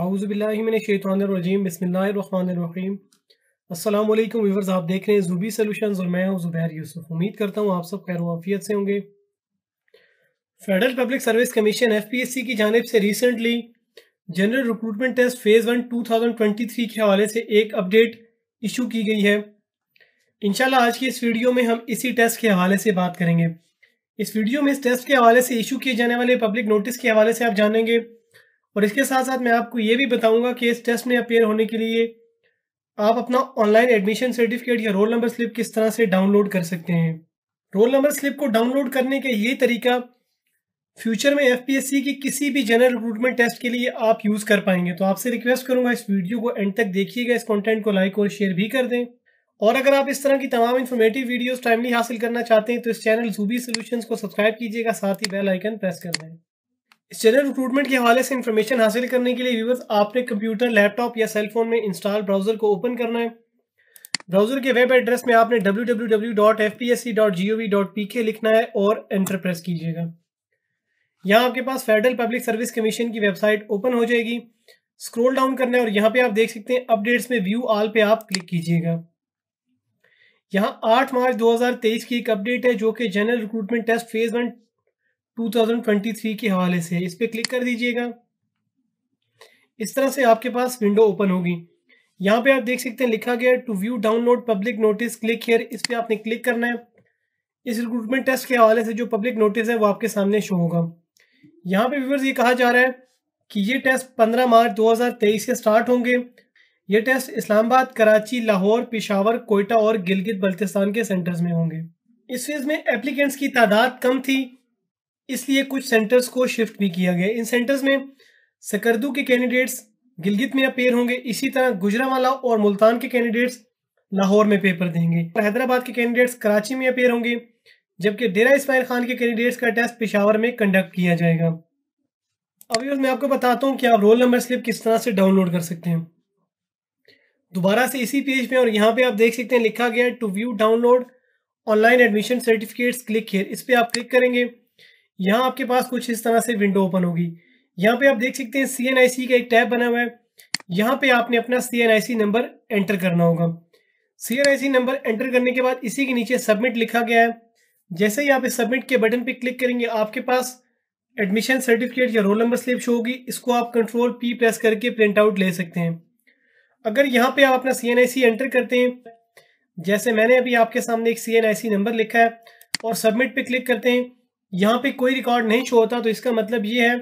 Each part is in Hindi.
आउज़बिल्लिमिनशैतरजीम बसमीम अस्सलाम वालेकुम आप देख रहे हैं ज़ुबी सोल्यूशंस और मैं हूं जुबैर यूसुफ उम्मीद करता हूं आप सब वाफियत से होंगे Federal Public Service Commission F P S C की जानब से recently general recruitment test phase one three के हवाले से एक अपडेट इशू की गई है इंशाल्लाह आज की इस वीडियो में हम इसी टेस्ट के हवाले से बात करेंगे इस वीडियो में इस टेस्ट के हवाले से इशू किए जाने वाले पब्लिक नोटिस के हवाले से आप जानेंगे और इसके साथ साथ मैं आपको ये भी बताऊंगा कि इस टेस्ट में अपेयर होने के लिए आप अपना ऑनलाइन एडमिशन सर्टिफिकेट या रोल नंबर स्लिप किस तरह से डाउनलोड कर सकते हैं रोल नंबर स्लिप को डाउनलोड करने का ये तरीका फ्यूचर में एफ की किसी भी जनरल रिक्रूटमेंट टेस्ट के लिए आप यूज़ कर पाएंगे तो आपसे रिक्वेस्ट करूंगा इस वीडियो को एंड तक देखिएगा इस कंटेंट को लाइक और शेयर भी कर दें और अगर आप इस तरह की तमाम इन्फॉर्मेटिव वीडियोस टाइमली हासिल करना चाहते हैं तो इस चैनल जूबी सोल्यूशन को सब्सक्राइब कीजिएगा साथ ही बेल आइकन प्रेस कर दें स्टूडेंट रिक्रूटमेंट के हवाले से इन्फॉर्मेशन हासिल करने के लिए व्यूवर्स आपने कंप्यूटर लैपटॉप या सेलफोन में इंस्टॉल ब्राउजर को ओपन करना है ब्राउजर के वेब एड्रेस में आपने www.fpsc.gov.pk लिखना है और एंटर प्रेस कीजिएगा यहाँ आपके पास फेडरल पब्लिक सर्विस कमीशन की वेबसाइट ओपन हो जाएगी स्क्रोल डाउन करना है और यहाँ पे आप देख सकते हैं अपडेट्स में व्यू आल पे आप क्लिक कीजिएगा यहाँ आठ मार्च दो की एक अपडेट है जो कि general recruitment test phase one 2023 के हवाले से इस पर क्लिक कर दीजिएगा इस तरह से आपके पास विंडो ओपन होगी यहाँ पे आप देख सकते हैं लिखा गया to view download public notice click here इस पर आपने क्लिक करना है इस रिक्रूटमेंट टेस्ट के हवाले से जो पब्लिक नोटिस है वो आपके सामने शो होगा यहाँ पे व्यूवर्स ये कहा जा रहा है कि ये टेस्ट 15 मार्च 2023 से स्टार्ट होंगे ये टेस्ट इस्लामाबाद कराची लाहौर पिशावर कोयटा और गिलगित बल्तिस्तान के सेंटर्स में होंगे इस फेज में एप्लीकेंट्स की तादाद कम थी इसलिए कुछ सेंटर्स को शिफ्ट भी किया गया इन सेंटर्स में सकरदू के कैंडिडेट्स गिलगित में अपेयर होंगे इसी तरह गुजरावाला और मुल्तान के कैंडिडेट्स लाहौर में पेपर देंगे और हैदराबाद के कैंडिडेट्स कराची में अपेयर होंगे जबकि डेरा इसमाइल खान के कैंडिडेट्स का टेस्ट पेशावर में कंडक्ट किया जाएगा अभी मैं आपको बताता हूँ कि आप रोल नंबर स्लिप किस तरह से डाउनलोड कर सकते हैं दोबारा से इसी पेज पे और यहाँ पे आप देख सकते हैं लिखा गया है to view download online admission certificates click here इस पर आप क्लिक करेंगे यहाँ आपके पास कुछ इस तरह से विंडो ओपन होगी यहाँ पे आप देख सकते हैं सी एन आई सी का एक टैब बना हुआ है यहाँ पे आपने अपना C N I C number enter करना होगा C N I C number enter करने के बाद इसी के नीचे सबमिट लिखा गया है जैसे ही आप इस सबमिट के बटन पे क्लिक करेंगे आपके पास एडमिशन सर्टिफिकेट या रोल नंबर स्लिप शो होगी इसको आप कंट्रोल पी प्रेस करके प्रिंट आउट ले सकते हैं अगर यहाँ पे आप अपना C N I C enter करते हैं जैसे मैंने अभी आपके सामने एक सी नंबर लिखा है और सबमिट पे क्लिक करते हैं यहाँ पे कोई रिकॉर्ड नहीं शो होता तो इसका मतलब ये है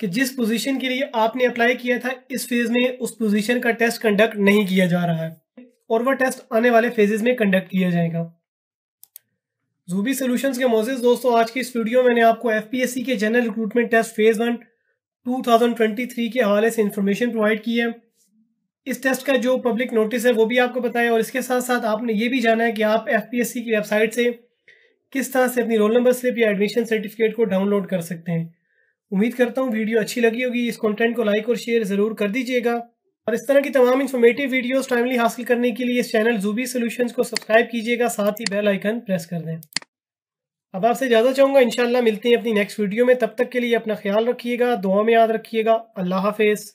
कि जिस पोजीशन के लिए आपने अप्लाई किया था इस फेज में उस पोजीशन का टेस्ट कंडक्ट नहीं किया जा रहा है और वह टेस्ट आने वाले फेजेस में कंडक्ट किया जाएगा जूबी सोल्यूशन के मोजेज दोस्तों आज की इस वीडियो में मैंने आपको एफ के general recruitment test phase one two के हवाले से इंफॉर्मेशन प्रोवाइड की है इस टेस्ट का जो पब्लिक नोटिस है वो भी आपको बताया और इसके साथ साथ आपने ये भी जाना है कि आप एफ की वेबसाइट से किस तरह से अपनी रोल नंबर स्लिप या एडमिशन सर्टिफिकेट को डाउनलोड कर सकते हैं उम्मीद करता हूँ वीडियो अच्छी लगी होगी इस कंटेंट को लाइक और शेयर ज़रूर कर दीजिएगा और इस तरह की तमाम इन्फॉर्मेटिव वीडियोस टाइमली हासिल करने के लिए इस चैनल जूबी सॉल्यूशंस को सब्सक्राइब कीजिएगा साथ ही बेल आइकन प्रेस कर दें अब आपसे ज़्यादा चाहूँगा इंशाल्लाह मिलते हैं अपनी नेक्स्ट वीडियो में तब तक के लिए अपना ख्याल रखिएगा दुआ में याद रखिएगा अल्लाह हाफिज़